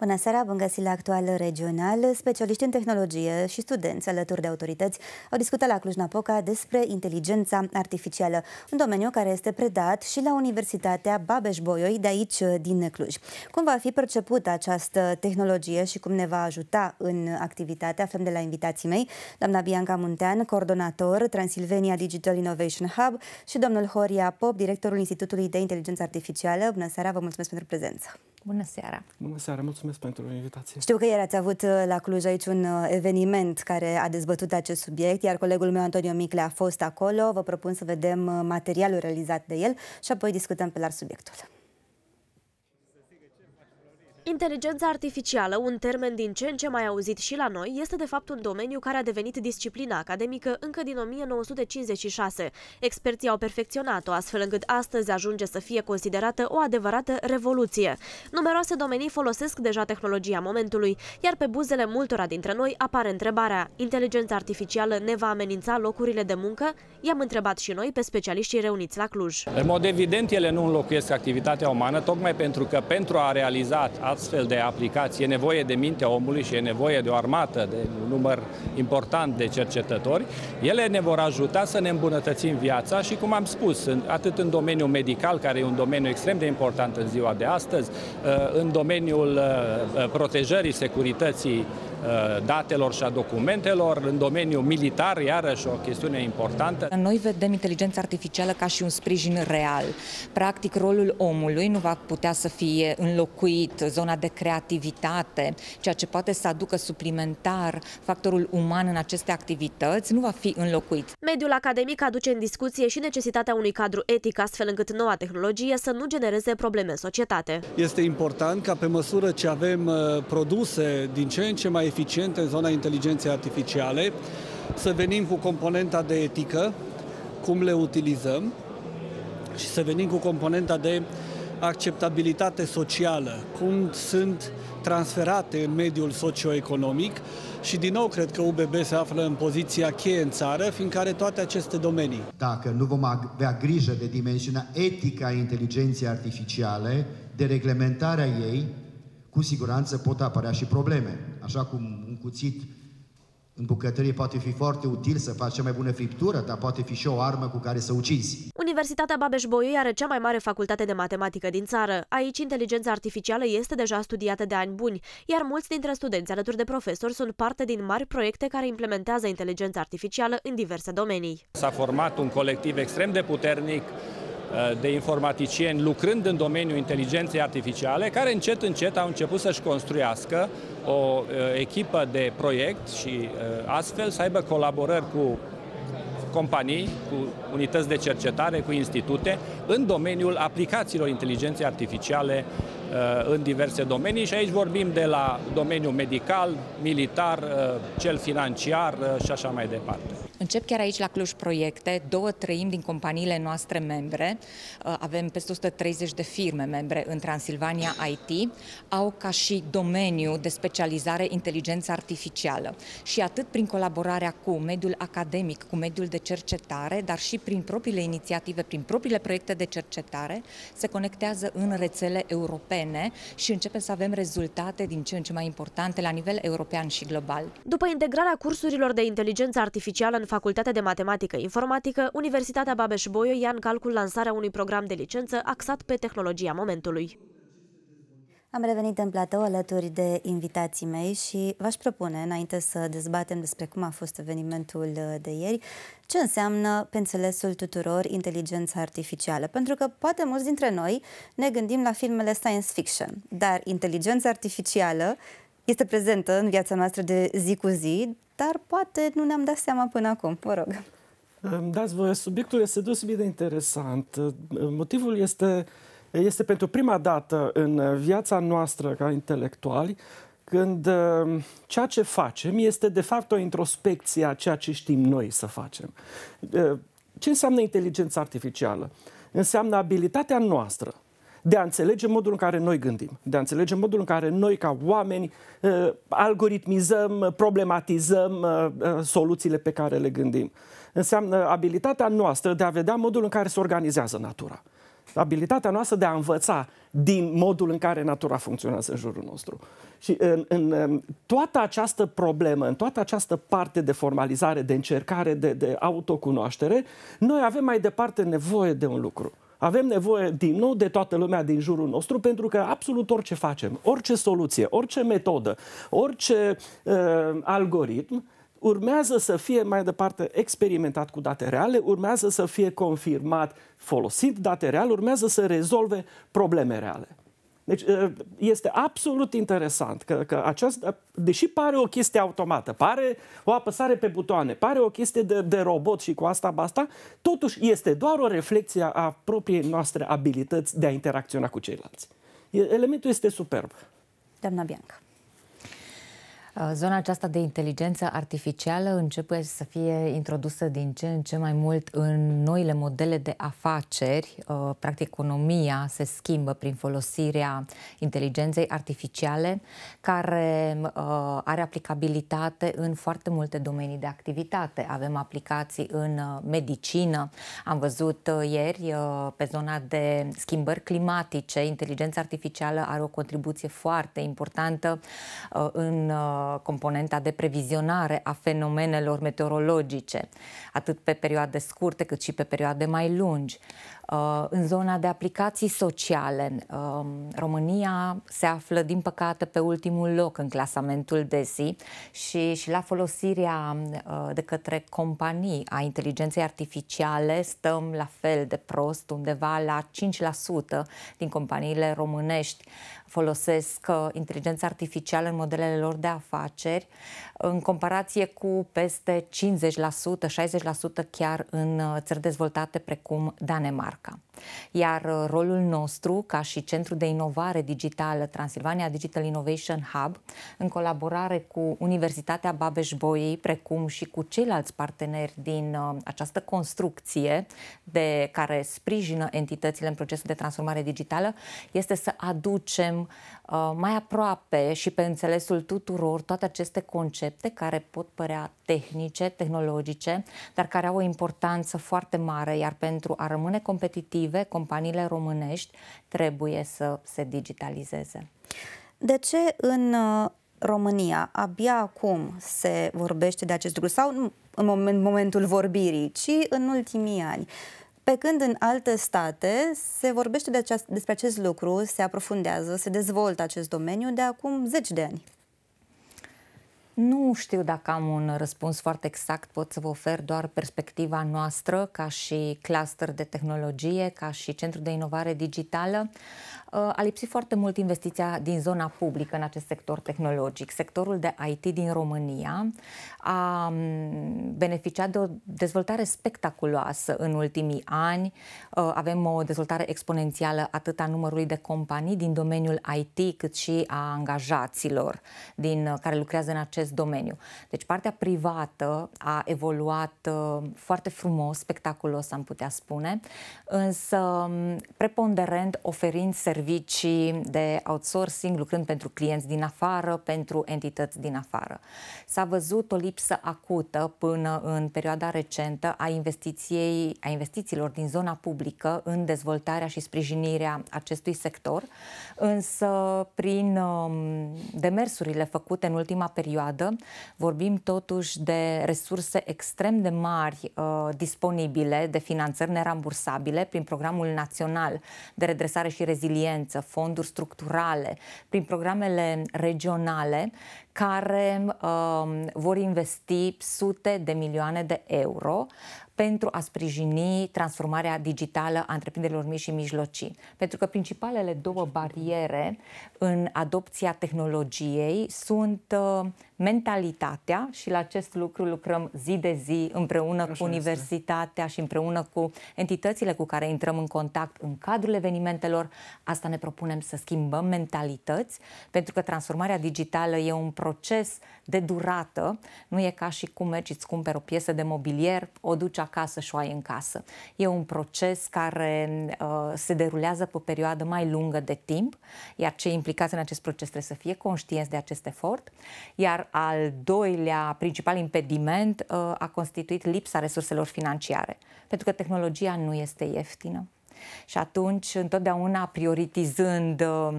Bună seara, bun găsit la Actual Regional. Specialiști în tehnologie și studenți alături de autorități au discutat la Cluj-Napoca despre inteligența artificială, un domeniu care este predat și la Universitatea Babeș-Bolyai de aici din Cluj. Cum va fi percepută această tehnologie și cum ne va ajuta în activitate, aflăm de la invitații mei, doamna Bianca Muntean, coordonator Transilvania Digital Innovation Hub și domnul Horia Pop, directorul Institutului de Inteligență Artificială. Bună seara, vă mulțumesc pentru prezență. Bună seara! Bună seara, mulțumesc pentru invitație. Știu că ieri ați avut uh, la Cluj aici un uh, eveniment care a dezbătut acest subiect, iar colegul meu Antonio Micle a fost acolo. Vă propun să vedem uh, materialul realizat de el și apoi discutăm pe larg subiectul. Inteligența artificială, un termen din ce în ce mai auzit și la noi, este de fapt un domeniu care a devenit disciplina academică încă din 1956. Experții au perfecționat-o, astfel încât astăzi ajunge să fie considerată o adevărată revoluție. Numeroase domenii folosesc deja tehnologia momentului, iar pe buzele multora dintre noi apare întrebarea Inteligența artificială ne va amenința locurile de muncă? I-am întrebat și noi pe specialiștii reuniți la Cluj. În mod evident, ele nu înlocuiesc activitatea umană, tocmai pentru că pentru a realiza astfel de aplicații e nevoie de mintea omului și e nevoie de o armată, de un număr important de cercetători, ele ne vor ajuta să ne îmbunătățim viața și, cum am spus, atât în domeniul medical, care e un domeniu extrem de important în ziua de astăzi, uh, în domeniul uh, uh, protejării securității datelor și a documentelor, în domeniul militar, iarăși o chestiune importantă. Noi vedem inteligența artificială ca și un sprijin real. Practic, rolul omului nu va putea să fie înlocuit, zona zona de creativitate, ceea ce poate să aducă suplimentar factorul uman în aceste activități, nu va fi înlocuit. Mediul academic aduce în discuție și necesitatea unui cadru etic, astfel încât noua tehnologie să nu genereze probleme în societate. Este important ca pe măsură ce avem uh, produse din ce în ce mai eficiente în zona inteligenței artificiale, să venim cu componenta de etică, cum le utilizăm și să venim cu componenta de acceptabilitate socială, cum sunt transferate în mediul socioeconomic și din nou cred că UBB se află în poziția cheie în țară, fiindcă are toate aceste domenii. Dacă nu vom avea grijă de dimensiunea etică a inteligenței artificiale, de reglementarea ei, cu siguranță pot apărea și probleme. Așa cum un cuțit în bucătărie poate fi foarte util să faci cea mai bună friptură, dar poate fi și o armă cu care să ucizi. Universitatea Babeș-Bolyai are cea mai mare facultate de matematică din țară. Aici inteligența artificială este deja studiată de ani buni, iar mulți dintre studenți alături de profesori sunt parte din mari proiecte care implementează inteligența artificială în diverse domenii. S-a format un colectiv extrem de puternic uh, de informaticieni lucrând în domeniul inteligenței artificiale, care încet, încet au început să-și construiască o echipă de proiect și astfel să aibă colaborări cu companii, cu unități de cercetare, cu institute, în domeniul aplicațiilor inteligenței artificiale în diverse domenii și aici vorbim de la domeniul medical, militar, cel financiar și așa mai departe. Încep chiar aici la Cluj proiecte, două treimi din companiile noastre membre, uh, avem peste 130 de firme membre în Transilvania IT, au ca și domeniu de specializare inteligența artificială și atât prin colaborarea cu mediul academic, cu mediul de cercetare, dar și prin propriile inițiative, prin propriile proiecte de cercetare, se conectează în rețele europene și începem să avem rezultate din ce în ce mai importante la nivel european și global. După integrarea cursurilor de inteligență artificială în Facultatea de Matematică Informatică, Universitatea Babeș-Bolyai ia în calcul lansarea unui program de licență axat pe tehnologia momentului. Am revenit în platou alături de invitații mei și v-aș propune, înainte să dezbatem despre cum a fost evenimentul de ieri, ce înseamnă, pe înțelesul tuturor, inteligența artificială. Pentru că poate mulți dintre noi ne gândim la filmele science fiction, dar inteligența artificială este prezentă în viața noastră de zi cu zi, dar poate nu ne-am dat seama până acum. Vă rog. dați voie, subiectul este deosebit de interesant. Motivul este, este pentru prima dată în viața noastră ca intelectuali când um, ceea ce facem este de fapt o introspecție a ceea ce știm noi să facem. Uh, ce înseamnă inteligența artificială? Înseamnă abilitatea noastră de a înțelege modul în care noi gândim, de a înțelege modul în care noi, ca oameni, uh, algoritmizăm, problematizăm uh, uh, soluțiile pe care le gândim. Înseamnă abilitatea noastră de a vedea modul în care se organizează natura. Abilitatea noastră de a învăța din modul în care natura funcționează în jurul nostru. Și în, în toată această problemă, în toată această parte de formalizare, de încercare, de, de autocunoaștere, noi avem mai departe nevoie de un lucru. Avem nevoie din nou de toată lumea din jurul nostru pentru că absolut orice facem, orice soluție, orice metodă, orice uh, algoritm urmează să fie mai departe experimentat cu date reale, urmează să fie confirmat folosind date reale, urmează să rezolve probleme reale. Deci uh, este absolut interesant că, că această, deși pare o chestie automată, pare o apăsare pe butoane, pare o chestie de, de robot și cu asta basta, totuși este doar o reflexie a propriei noastre abilități de a interacționa cu ceilalți. Elementul este superb. Doamna Bianca. Uh, zona aceasta de inteligență artificială începe să fie introdusă din ce în ce mai mult în noile modele de afaceri. Uh, practic, economia se schimbă prin folosirea inteligenței artificiale, care uh, are aplicabilitate în foarte multe domenii de activitate. Avem aplicații în medicină. Am văzut ieri pe zona de schimbări climatice, inteligența artificială are o contribuție foarte importantă în componenta de previzionare a fenomenelor meteorologice, atât pe perioade scurte cât și pe perioade mai lungi. Uh, în zona de aplicații sociale, um, România se află, din păcate, pe ultimul loc în clasamentul DESI și, și la folosirea uh, de către companii a inteligenței artificiale stăm la fel de prost, undeva la 5% din companiile românești folosesc uh, inteligența artificială în modelele lor de afaceri, în comparație cu peste 50%, 60% chiar în țări dezvoltate precum Danemarca. собака. Iar uh, rolul nostru, ca și Centru de Inovare Digitală Transilvania Digital Innovation Hub, în colaborare cu Universitatea Babeș-Bolyai, precum și cu ceilalți parteneri din uh, această construcție de care sprijină entitățile în procesul de transformare digitală, este să aducem uh, mai aproape și pe înțelesul tuturor toate aceste concepte care pot părea tehnice, tehnologice, dar care au o importanță foarte mare, iar pentru a rămâne competitiv respective, companiile românești trebuie să se digitalizeze. De ce în uh, România abia acum se vorbește de acest lucru sau în momentul vorbirii, ci în ultimii ani? Pe când în alte state se vorbește de acest, despre acest lucru, se aprofundează, se dezvoltă acest domeniu de acum zeci de ani. Nu știu dacă am un răspuns foarte exact, pot să vă ofer doar perspectiva noastră ca și cluster de tehnologie, ca și centru de inovare digitală. Uh, a lipsit foarte mult investiția din zona publică în acest sector tehnologic. Sectorul de IT din România a mm, beneficiat de o dezvoltare spectaculoasă în ultimii ani. Uh, avem o dezvoltare exponențială atât a numărului de companii din domeniul IT, cât și a angajaților din, uh, care lucrează în acest domeniu. Deci partea privată a evoluat foarte frumos, spectaculos, am putea spune, însă mm, preponderent oferind servicii servicii de outsourcing, lucrând pentru clienți din afară, pentru entități din afară. S-a văzut o lipsă acută până în perioada recentă a, investiției, a investițiilor din zona publică în dezvoltarea și sprijinirea acestui sector, însă prin um, demersurile făcute în ultima perioadă, vorbim totuși de resurse extrem de mari uh, disponibile, de finanțări nerambursabile prin programul național de redresare și reziliență reziliență, fonduri structurale, prin programele regionale care uh, vor investi sute de milioane de euro pentru a sprijini transformarea digitală a întreprinderilor mici și mijlocii. Pentru că principalele două bariere în adopția tehnologiei sunt uh, mentalitatea și la acest lucru lucrăm zi de zi împreună Așa cu universitatea este. și împreună cu entitățile cu care intrăm în contact în cadrul evenimentelor. Asta ne propunem să schimbăm mentalități, pentru că transformarea digitală e un proces de durată, nu e ca și cum mergi, îți cumperi o piesă de mobilier, o duci acasă și o ai în casă. E un proces care uh, se derulează pe o perioadă mai lungă de timp, iar cei implicați în acest proces trebuie să fie conștienți de acest efort. Iar al doilea principal impediment uh, a constituit lipsa resurselor financiare, pentru că tehnologia nu este ieftină. Și atunci, întotdeauna prioritizând uh,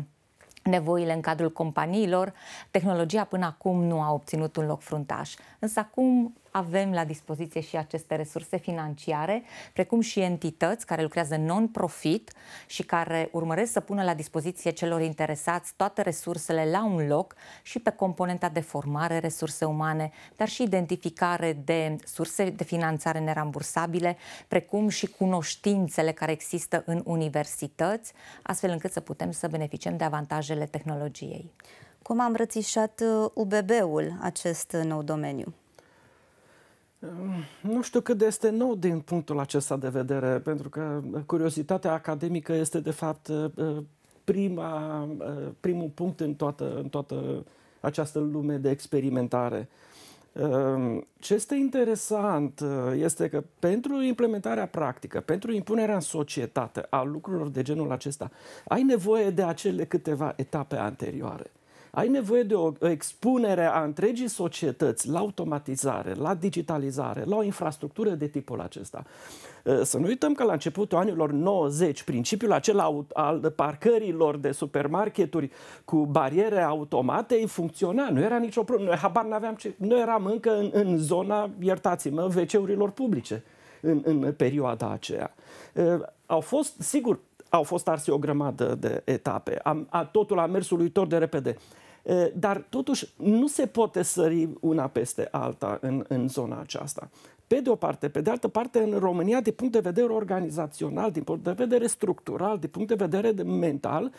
nevoile în cadrul companiilor, tehnologia până acum nu a obținut un loc fruntaș. Însă acum avem la dispoziție și aceste resurse financiare, precum și entități care lucrează non-profit și care urmăresc să pună la dispoziție celor interesați toate resursele la un loc și pe componenta de formare, resurse umane, dar și identificare de surse de finanțare nerambursabile, precum și cunoștințele care există în universități, astfel încât să putem să beneficiem de avantajele tehnologiei. Cum am îmbrățișat UBB-ul uh, acest uh, nou domeniu? Nu știu cât de este nou din punctul acesta de vedere, pentru că curiozitatea academică este, de fapt, uh, uh, prima, uh, primul punct în toată, în toată această lume de experimentare. Um, ce este interesant este că pentru implementarea practică, pentru impunerea în societate a lucrurilor de genul acesta, ai nevoie de acele câteva etape anterioare ai nevoie de o expunere a întregii societăți la automatizare, la digitalizare, la o infrastructură de tipul acesta. Uh, să nu uităm că la începutul anilor 90, principiul acela al parcărilor de supermarketuri cu bariere automate îi funcționa, nu era nicio problemă. Noi habar n-aveam ce... Noi eram încă în, în zona, iertați-mă, WC-urilor publice în, în perioada aceea. Uh, au fost, sigur, au fost arse o grămadă de etape. Am, a, totul a mers uluitor de repede. E, dar totuși nu se poate sări una peste alta în, în zona aceasta. Pe de o parte, pe de altă parte, în România, din punct de vedere organizațional, din punct de vedere structural, din punct de vedere mental,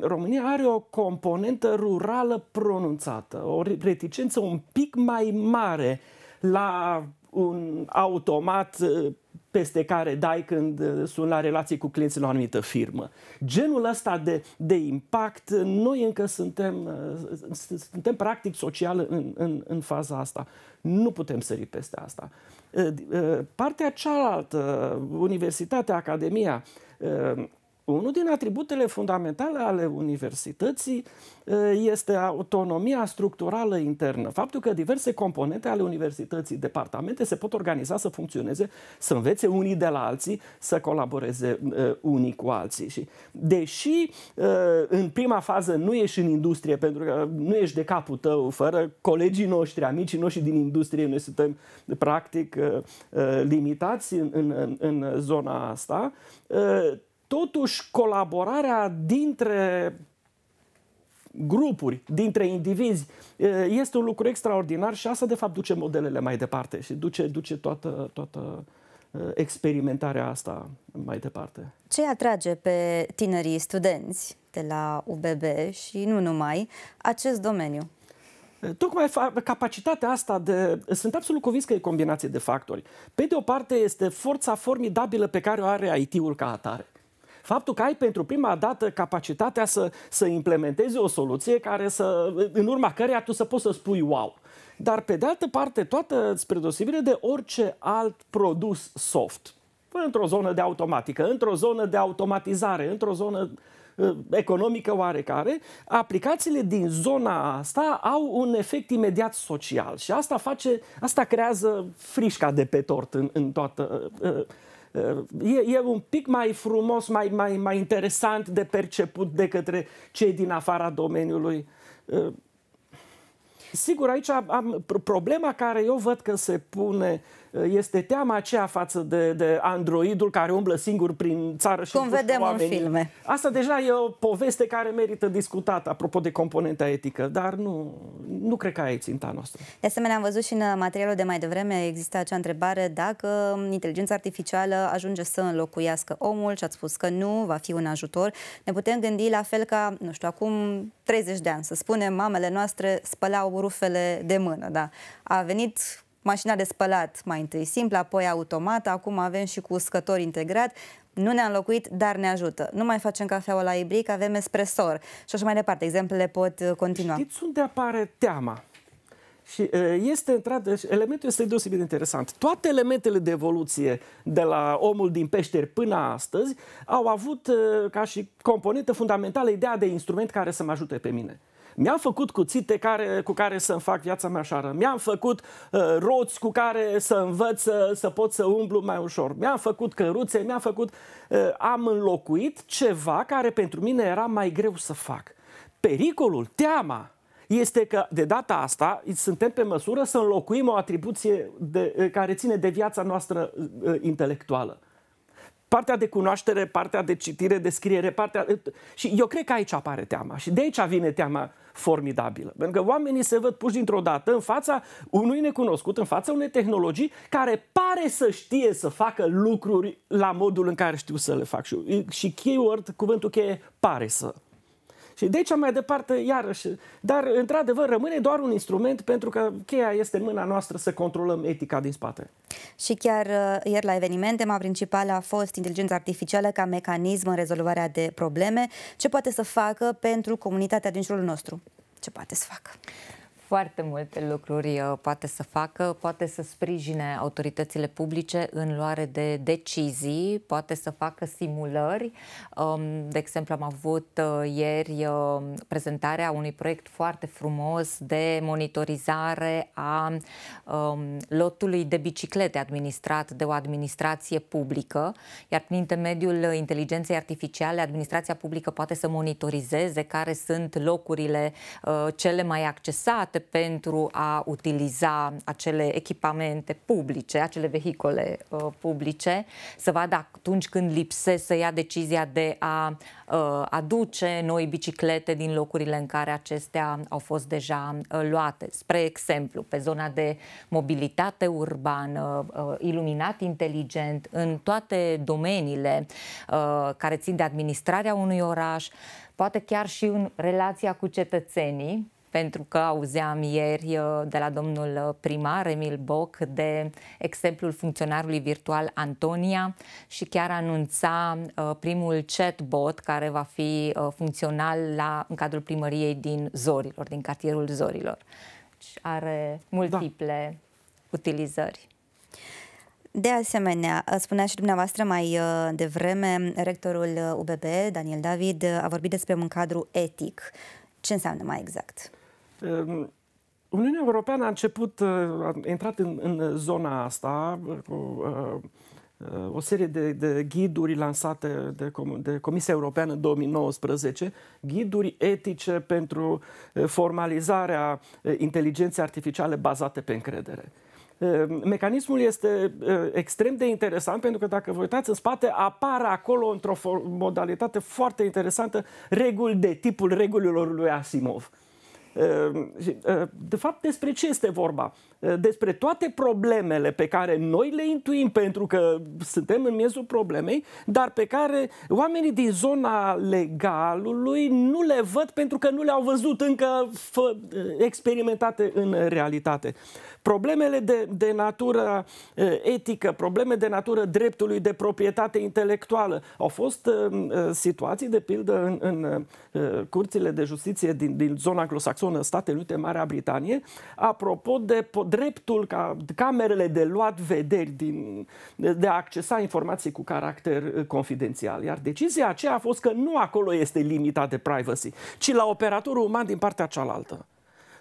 România are o componentă rurală pronunțată, o reticență un pic mai mare la un automat peste care dai când uh, sunt la relații cu clienții la o anumită firmă. Genul ăsta de, de impact, uh, noi încă suntem, uh, suntem practic social în, în, în faza asta. Nu putem sări peste asta. Partea cealaltă, universitatea, academia, unul din atributele fundamentale ale universității este autonomia structurală internă. Faptul că diverse componente ale universității, departamente, se pot organiza să funcționeze, să învețe unii de la alții, să colaboreze unii cu alții. Și deși în prima fază nu ești în industrie, pentru că nu ești de capul tău, fără colegii noștri, amicii noștri din industrie, noi suntem practic limitați în, în, în zona asta, Totuși, colaborarea dintre grupuri, dintre indivizi, este un lucru extraordinar și asta, de fapt, duce modelele mai departe și duce, duce toată, toată experimentarea asta mai departe. Ce atrage pe tinerii studenți de la UBB și nu numai acest domeniu? Tocmai capacitatea asta de... Sunt absolut convins că e combinație de factori. Pe de o parte este forța formidabilă pe care o are IT-ul ca atare. Faptul că ai pentru prima dată capacitatea să, să implementezi o soluție care să, în urma căreia tu să poți să spui wow. Dar pe de altă parte, toată spre deosebire de orice alt produs soft, într-o zonă de automatică, într-o zonă de automatizare, într-o zonă ă, economică oarecare, aplicațiile din zona asta au un efect imediat social și asta face, asta creează frișca de pe tort în, în toată ă, E, e un pic mai frumos, mai, mai, mai interesant de perceput de către cei din afara domeniului. Sigur, aici am, problema care eu văd că se pune uh, Uh, este teama aceea față de, de androidul care umblă singur prin țară și Cum vedem oamenii. în filme. Asta deja e o poveste care merită discutată, apropo de componenta etică, dar nu, nu cred că aia e ținta noastră. De asemenea, am văzut și în materialul de mai devreme există acea întrebare dacă inteligența artificială ajunge să înlocuiască omul și ați spus că nu, va fi un ajutor. Ne putem gândi la fel ca, nu știu, acum 30 de ani, să spunem, mamele noastre spălau rufele de mână, da. A venit mașina de spălat mai întâi simplă, apoi automată, acum avem și cu uscător integrat. Nu ne-a înlocuit, dar ne ajută. Nu mai facem cafeaua la ibric, avem espresor și așa mai departe. Exemplele pot uh, continua. Știți unde apare teama? Și uh, este într elementul este deosebit de interesant. Toate elementele de evoluție de la omul din peșteri până astăzi au avut uh, ca și componentă fundamentală ideea de instrument care să mă ajute pe mine. Mi-am făcut cuțite care, cu care să-mi fac viața mea așa. Mi-am făcut uh, roți cu care să învăț să, uh, să pot să umblu mai ușor. Mi-am făcut căruțe, mi-am făcut... Uh, am înlocuit ceva care pentru mine era mai greu să fac. Pericolul, teama, este că de data asta suntem pe măsură să înlocuim o atribuție de, uh, care ține de viața noastră uh, uh intelectuală. Partea de cunoaștere, partea de citire, de scriere, partea... Și eu cred că aici apare teama și de aici vine teama formidabilă. Pentru că oamenii se văd puși dintr-o dată în fața unui necunoscut, în fața unei tehnologii care pare să știe să facă lucruri la modul în care știu să le fac. Și, keyword, cuvântul cheie, pare să. Și de aici mai departe, iarăși. Dar, într-adevăr, rămâne doar un instrument pentru că cheia este în mâna noastră să controlăm etica din spate. Și chiar uh, ieri la eveniment, tema principală a fost inteligența artificială ca mecanism în rezolvarea de probleme. Ce poate să facă pentru comunitatea din jurul nostru? Ce poate să facă? foarte multe lucruri uh, poate să facă, poate să sprijine autoritățile publice în luare de decizii, poate să facă simulări. Um, de exemplu, am avut uh, ieri uh, prezentarea unui proiect foarte frumos de monitorizare a um, lotului de biciclete administrat de o administrație publică, iar prin intermediul inteligenței artificiale, administrația publică poate să monitorizeze care sunt locurile cele mai accesate, departe pentru a utiliza acele echipamente publice, acele vehicole uh, publice, să vadă atunci când lipsesc să ia decizia de a uh, aduce noi biciclete din locurile în care acestea au fost deja uh, luate. Spre exemplu, pe zona de mobilitate urbană, uh, iluminat inteligent, în toate domeniile uh, care țin de administrarea unui oraș, poate chiar și în relația cu cetățenii, pentru că auzeam ieri uh, de la domnul uh, primar Emil Boc de exemplul funcționarului virtual Antonia și chiar anunța uh, primul chatbot care va fi funcțional la, în cadrul primăriei din Zorilor, din cartierul Zorilor. Deci are da. multiple da. utilizări. De asemenea, spunea și dumneavoastră mai devreme, rectorul UBB, Daniel David, a vorbit despre un cadru etic. Ce înseamnă mai exact? Ehm, Uniunea Europeană a început, uh, a intrat în, în zona asta uh, cu uh, o serie de, de ghiduri lansate de, Com- de Comisia Europeană în 2019, ghiduri etice pentru formalizarea inteligenței artificiale bazate pe încredere. Ehm, mecanismul este extrem de interesant pentru că dacă vă uitați în spate apar acolo într-o modalitate foarte interesantă reguli de tipul regulilor lui Asimov. Ehm, ehm, de fapt, despre ce este vorba? Ehm, despre toate problemele pe care noi le intuim pentru că suntem în miezul problemei, dar pe care oamenii din zona legalului nu le văd pentru că nu le-au văzut încă eh, experimentate în realitate. Problemele de, de natură etică, probleme de natură dreptului de proprietate intelectuală au fost situații, de pildă, în, în curțile de justiție din, din zona anglosaxonă, Statele Unite, Marea Britanie, apropo de dreptul ca camerele de luat vederi din, de a accesa informații cu caracter confidențial. Iar decizia aceea a fost că nu acolo este limita de privacy, ci la operatorul uman din partea cealaltă.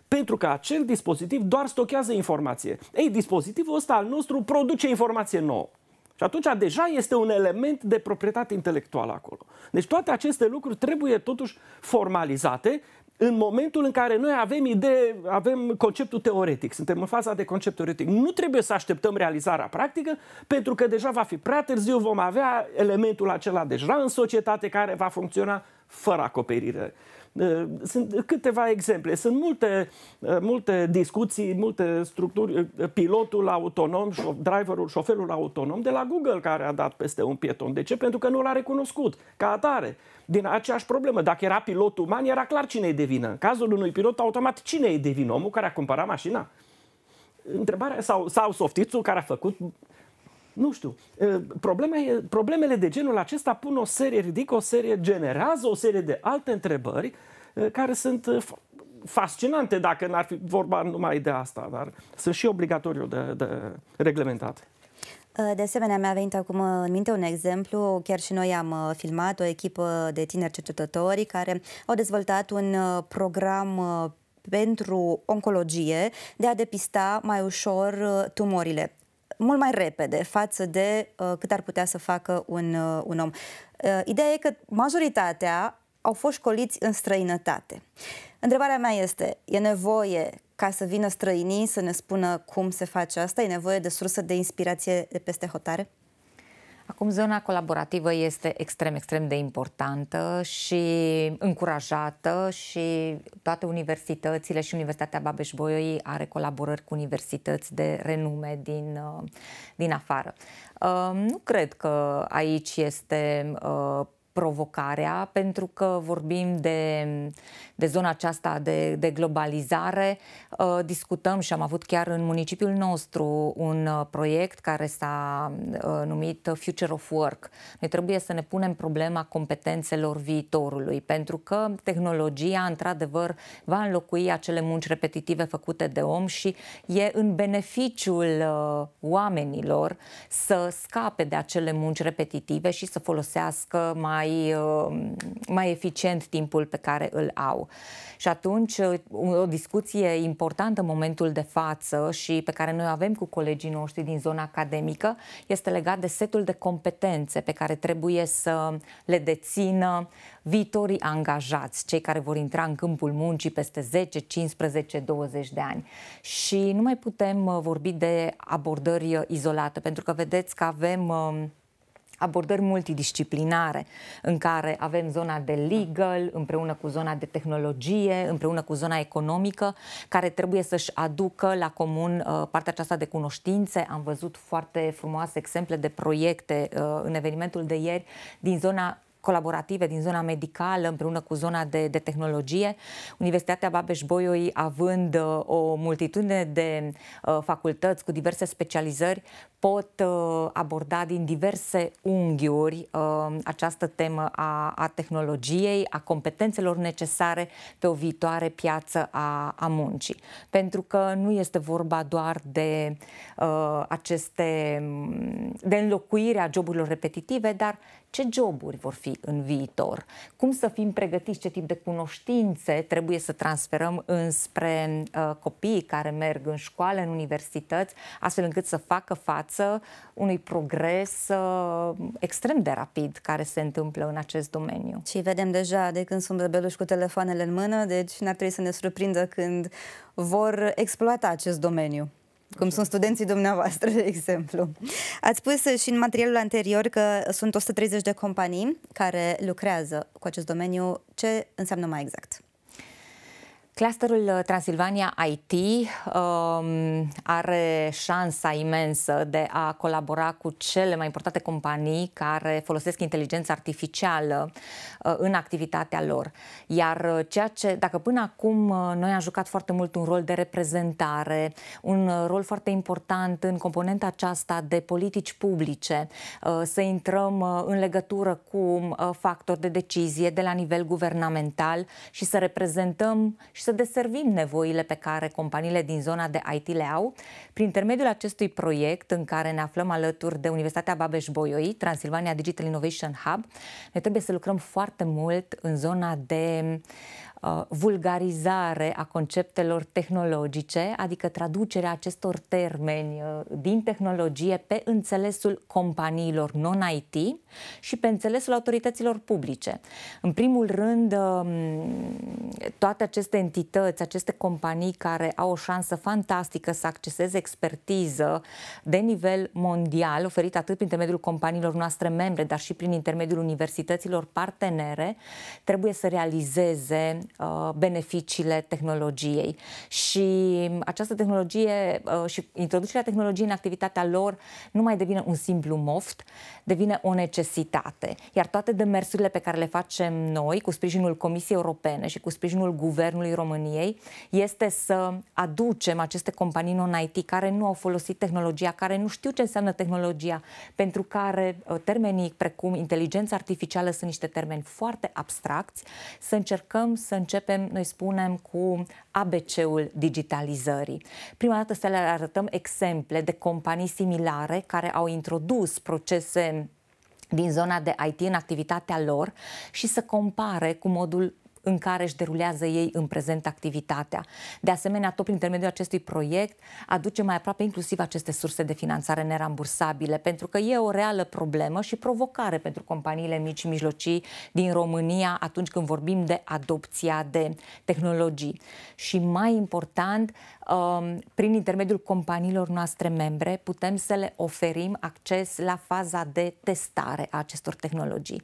Pentru că acel dispozitiv doar stochează informație. Ei, dispozitivul ăsta al nostru produce informație nouă. Și atunci deja este un element de proprietate intelectuală acolo. Deci toate aceste lucruri trebuie totuși formalizate în momentul în care noi avem idee, avem conceptul teoretic, suntem în faza de concept teoretic. Nu trebuie să așteptăm realizarea practică, pentru că deja va fi prea târziu, vom avea elementul acela deja în societate care va funcționa fără acoperire Ă, sunt câteva exemple. Sunt multe, ă, multe discuții, multe structuri. Ă, pilotul autonom, driverul, șoferul autonom de la Google care a dat peste un pieton. De ce? Pentru că nu l-a recunoscut ca atare. Din aceeași problemă. Dacă era pilot uman, era clar cine e de vină. În cazul unui pilot automat, cine e de vină? Omul care a cumpărat mașina? Întrebarea, sau, sau softițul care a făcut nu știu, probleme, problemele de genul acesta pun o serie, ridică o serie, generează o serie de alte întrebări care sunt fascinante dacă n-ar fi vorba numai de asta, dar sunt și obligatoriu de, de reglementate. De asemenea, mi-a venit acum în minte un exemplu. Chiar și noi am filmat o echipă de tineri cercetători care au dezvoltat un program pentru oncologie de a depista mai ușor tumorile mult mai repede față de uh, cât ar putea să facă un, uh, un om. Uh, ideea e că majoritatea au fost școliți în străinătate. Întrebarea mea este, e nevoie ca să vină străinii să ne spună cum se face asta? E nevoie de sursă de inspirație de peste hotare? Acum, zona colaborativă este extrem, extrem de importantă și încurajată și toate universitățile și Universitatea Babeș-Bolyai are colaborări cu universități de renume din, uh, din afară. Uh, nu cred că aici este uh, provocarea, pentru că vorbim de, de zona aceasta de, de globalizare. Uh, discutăm și am avut chiar în municipiul nostru un uh, proiect care s-a uh, numit Future of Work. Noi trebuie să ne punem problema competențelor viitorului, pentru că tehnologia, într-adevăr, va înlocui acele munci repetitive făcute de om și e în beneficiul oamenilor să scape de acele munci repetitive și să folosească mai mai, uh, mai eficient timpul pe care îl au. Și atunci, uh, o discuție importantă în momentul de față și pe care noi o avem cu colegii noștri din zona academică este legat de setul de competențe pe care trebuie să le dețină viitorii angajați, cei care vor intra în câmpul muncii peste 10, 15, 20 de ani. Și nu mai putem uh, vorbi de abordări izolate, pentru că vedeți că avem abordări multidisciplinare în care avem zona de legal împreună cu zona de tehnologie, împreună cu zona economică, care trebuie să-și aducă la comun uh, partea aceasta de cunoștințe. Am văzut foarte frumoase exemple de proiecte uh, în evenimentul de ieri din zona colaborative din zona medicală împreună cu zona de, de tehnologie, Universitatea Babeș-Bolyai având uh, o multitudine de uh, facultăți cu diverse specializări, pot uh, aborda din diverse unghiuri uh, această temă a, a tehnologiei, a competențelor necesare pe o viitoare piață a, a muncii. Pentru că nu este vorba doar de uh, aceste mm, de înlocuirea joburilor repetitive, dar ce joburi vor fi în viitor. Cum să fim pregătiți, ce tip de cunoștințe trebuie să transferăm înspre uh, copiii care merg în școală, în universități, astfel încât să facă față unui progres uh, extrem de rapid care se întâmplă în acest domeniu. Și vedem deja de când sunt bebeluși cu telefoanele în mână, deci n-ar trebui să ne surprindă când vor exploata acest domeniu cum sunt studenții dumneavoastră, de exemplu. Ați spus și în materialul anterior că sunt 130 de companii care lucrează cu acest domeniu. Ce înseamnă mai exact? Clusterul uh, Transilvania IT um, are șansa imensă de a colabora cu cele mai importante companii care folosesc inteligența artificială uh, în activitatea lor. Iar uh, ceea ce, dacă până acum uh, noi am jucat foarte mult un rol de reprezentare, un rol foarte important în componenta aceasta de politici publice, uh, să intrăm uh, în legătură cu uh, factori de decizie de la nivel guvernamental și să reprezentăm și să deservim nevoile pe care companiile din zona de IT le au. Prin intermediul acestui proiect, în care ne aflăm alături de Universitatea Babeș-Bolyai, Transilvania Digital Innovation Hub, ne trebuie să lucrăm foarte mult în zona de Uh, vulgarizare a conceptelor tehnologice, adică traducerea acestor termeni uh, din tehnologie pe înțelesul companiilor non-IT și pe înțelesul autorităților publice. În primul rând, um, toate aceste entități, aceste companii care au o șansă fantastică să acceseze expertiză de nivel mondial, oferit atât prin intermediul companiilor noastre membre, dar și prin intermediul universităților partenere, trebuie să realizeze Uh, beneficiile tehnologiei. Și această tehnologie uh, și introducerea tehnologiei în activitatea lor nu mai devine un simplu moft, devine o necesitate. Iar toate demersurile pe care le facem noi, cu sprijinul Comisiei Europene și cu sprijinul Guvernului României, este să aducem aceste companii non-IT care nu au folosit tehnologia, care nu știu ce înseamnă tehnologia, pentru care uh, termenii precum inteligența artificială sunt niște termeni foarte abstracti, să încercăm să începem, noi spunem, cu ABC-ul digitalizării. Prima dată să le arătăm exemple de companii similare care au introdus procese din zona de IT în activitatea lor și să compare cu modul în care își derulează ei în prezent activitatea. De asemenea, tot prin intermediul acestui proiect aduce mai aproape inclusiv aceste surse de finanțare nerambursabile, pentru că e o reală problemă și provocare pentru companiile mici și mijlocii din România atunci când vorbim de adopția de tehnologii. Și mai important, Um, prin intermediul companiilor noastre membre, putem să le oferim acces la faza de testare a acestor tehnologii.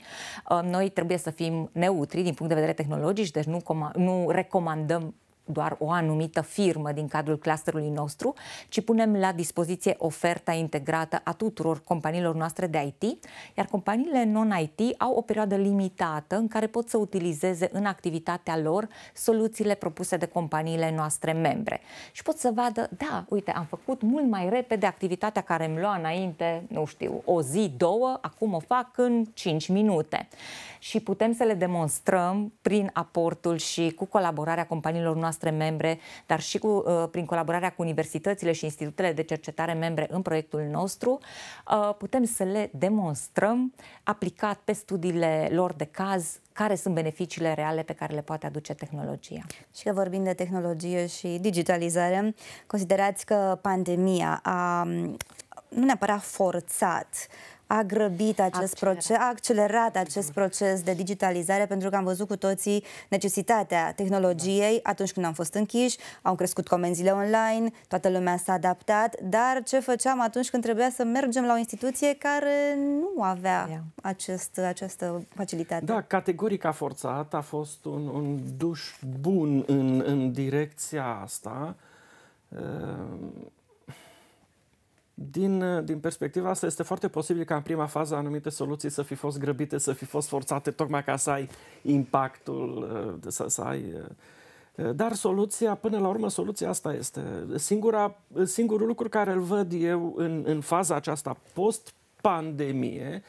Um, noi trebuie să fim neutri din punct de vedere tehnologic, deci nu, nu recomandăm doar o anumită firmă din cadrul clusterului nostru, ci punem la dispoziție oferta integrată a tuturor companiilor noastre de IT, iar companiile non-IT au o perioadă limitată în care pot să utilizeze în activitatea lor soluțiile propuse de companiile noastre membre. Și pot să vadă, da, uite, am făcut mult mai repede activitatea care îmi lua înainte, nu știu, o zi, două, acum o fac în 5 minute. Și putem să le demonstrăm prin aportul și cu colaborarea companiilor noastre noastre membre, dar și cu, uh, prin colaborarea cu universitățile și institutele de cercetare membre în proiectul nostru, uh, putem să le demonstrăm aplicat pe studiile lor de caz care sunt beneficiile reale pe care le poate aduce tehnologia. Și că vorbim de tehnologie și digitalizare, considerați că pandemia a mm, nu neapărat forțat uh, a grăbit acest accelerat. proces, a accelerat acest proces de digitalizare pentru că am văzut cu toții necesitatea tehnologiei da. atunci când am fost închiși, au crescut comenzile online, toată lumea s-a adaptat, dar ce făceam atunci când trebuia să mergem la o instituție care nu avea acest, această facilitate? Da, categoric a forțat, a fost un, un duș bun în, în direcția asta. Uh din, uh, din perspectiva asta este foarte posibil ca în prima fază anumite soluții să fi fost grăbite, să fi fost forțate tocmai ca să ai impactul, uh, să, să ai... Uh, dar soluția, până la urmă, soluția asta este. Singura, singurul lucru care îl văd eu în, în faza aceasta post-pandemie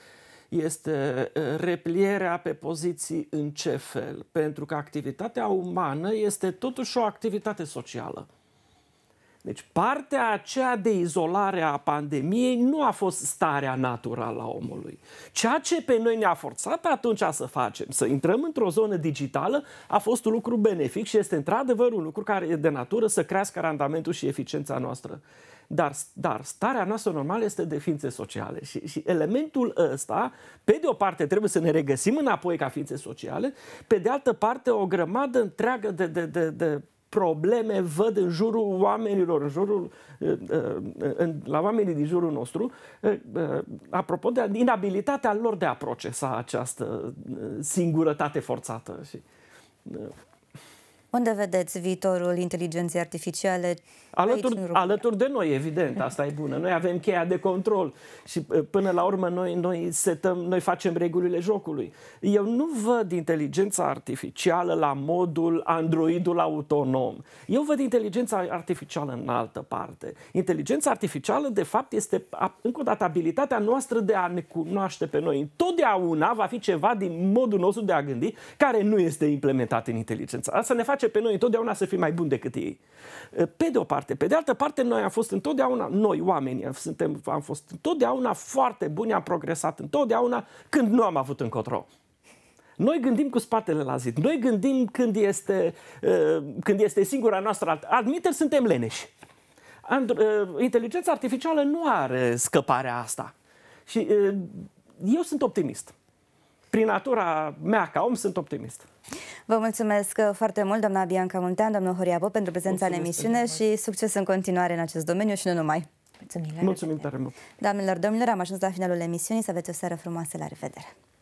este replierea pe poziții în ce fel. Pentru că activitatea umană este totuși o activitate socială. Deci partea aceea de izolare a pandemiei nu a fost starea naturală a omului. Ceea ce pe noi ne-a forțat pe atunci să facem, să intrăm într-o zonă digitală, a fost un lucru benefic și este într-adevăr un lucru care e de natură să crească randamentul și eficiența noastră. Dar, dar starea noastră normală este de ființe sociale și, și elementul ăsta, pe de o parte trebuie să ne regăsim înapoi ca ființe sociale, pe de altă parte o grămadă întreagă de, de, de, de probleme văd în jurul oamenilor, în jurul, eh, eh, în, la oamenii din jurul nostru, eh, apropo de inabilitatea lor de a procesa această singurătate forțată. Unde vedeți viitorul inteligenței artificiale? Alături, alături de noi, evident, asta e bună. Noi avem cheia de control și uh, până la urmă noi, noi setăm, noi facem regulile jocului. Eu nu văd inteligența artificială la modul androidul autonom. Eu văd inteligența artificială în altă parte. Inteligența artificială, de fapt, este încă o dată abilitatea noastră de a ne cunoaște pe noi. Întotdeauna va fi ceva din modul nostru de a gândi care nu este implementat în inteligența. Asta ne face face pe noi întotdeauna să fim mai buni decât ei. Uh, pe de o parte. Pe de altă parte, noi am fost întotdeauna, noi oamenii, suntem, am fost întotdeauna foarte buni, am progresat întotdeauna când nu am avut încotro. Noi gândim cu spatele la zid. Noi gândim când este, uh, când este singura noastră. Admiter, suntem leneși. Uh, inteligența artificială nu are scăparea asta. Și eu sunt optimist prin natura mea ca om, sunt optimist. Vă mulțumesc uh, foarte mult, doamna Bianca Muntean, doamna Horiabo, pentru prezența mulțumesc în emisiune și succes în continuare în acest domeniu și nu numai. Mulțumim, Mulțumim tare mult. Doamnelor, domnilor, am ajuns la finalul emisiunii. Să aveți o seară frumoasă. La revedere!